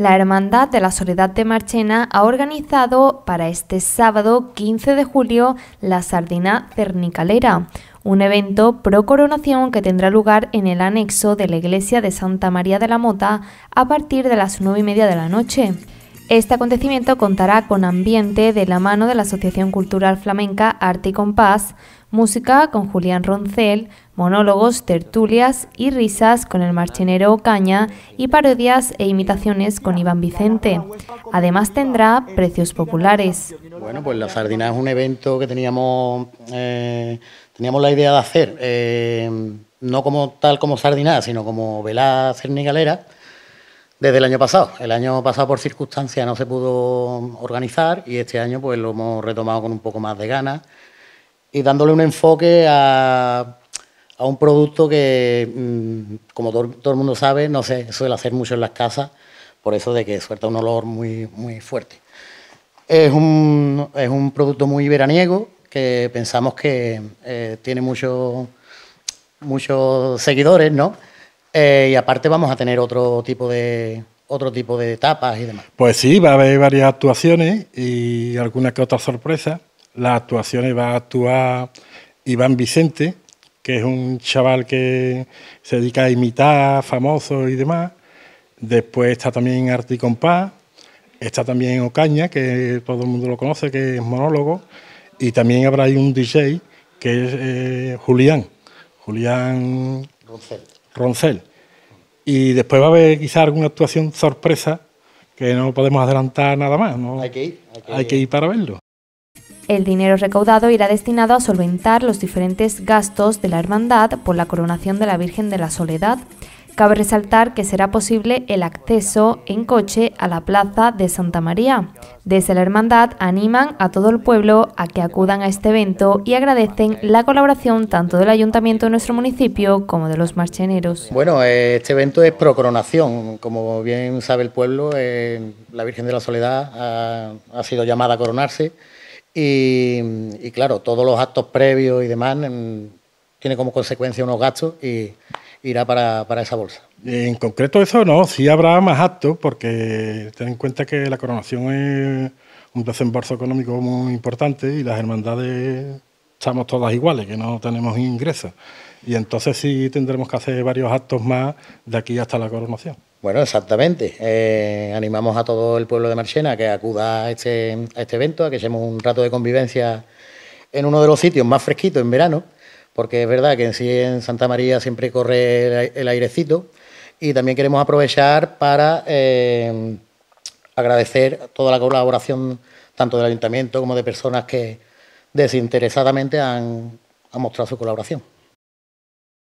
La Hermandad de la Soledad de Marchena ha organizado para este sábado 15 de julio la Sardina Cernicalera, un evento pro coronación que tendrá lugar en el anexo de la iglesia de Santa María de la Mota a partir de las 9 y media de la noche. Este acontecimiento contará con ambiente de la mano de la Asociación Cultural Flamenca Arte y Compás, música con Julián Roncel, monólogos, tertulias y risas con el marchinero Ocaña y parodias e imitaciones con Iván Vicente. Además tendrá precios populares. Bueno, pues la sardina es un evento que teníamos, eh, teníamos la idea de hacer, eh, no como tal como sardina, sino como velada, cernigalera, galera desde el año pasado. El año pasado por circunstancias no se pudo organizar y este año pues lo hemos retomado con un poco más de ganas y dándole un enfoque a, un producto que, mm, como todo, el mundo sabe, no se suele hacer mucho en las casas, por eso de que suelta un olor muy, muy fuerte. Es un, producto muy veraniego que pensamos que eh, tiene muchos muchos seguidores, ¿no? Eh, y aparte vamos a tener otro tipo de otro tipo de etapas y demás. Pues sí, va a haber varias actuaciones y algunas que otras sorpresas. Las actuaciones va a actuar Iván Vicente, que es un chaval que se dedica a imitar famoso y demás. Después está también Arti Compás, está también Ocaña, que todo el mundo lo conoce, que es monólogo, y también habrá ahí un DJ, que es eh, Julián. Julián Roncel. Y después va a haber quizá alguna actuación sorpresa que no podemos adelantar nada más. Hay, que ir, hay que ir para verlo. El dinero recaudado irá destinado a solventar los diferentes gastos de la Hermandad por la coronación de la Virgen de la Soledad, Cabe resaltar que será posible el acceso en coche a la plaza de Santa María. Desde la Hermandad animan a todo el pueblo a que acudan a este evento y agradecen la colaboración tanto del Ayuntamiento de nuestro municipio como de los marcheneros. Bueno, este evento es procronación. Como bien sabe el pueblo, eh, la Virgen de la Soledad ha, sido llamada a coronarse y, y, claro, todos los actos previos y demás mm, tiene como consecuencia unos gastos y irá para, esa bolsa. En concreto eso no, sí habrá más actos porque ten en cuenta que la coronación es un desembolso económico muy importante y las hermandades estamos todas iguales, que no tenemos ingresos. Y entonces sí tendremos que hacer varios actos más de aquí hasta la coronación. Bueno, exactamente. Eh, animamos a todo el pueblo de Marchena que acuda a este, a este evento, a que seamos un rato de convivencia en uno de los sitios más fresquitos en verano porque es verdad que en en Santa María siempre corre el airecito y también queremos aprovechar para eh, agradecer toda la colaboración tanto del ayuntamiento como de personas que desinteresadamente han mostrado su colaboración.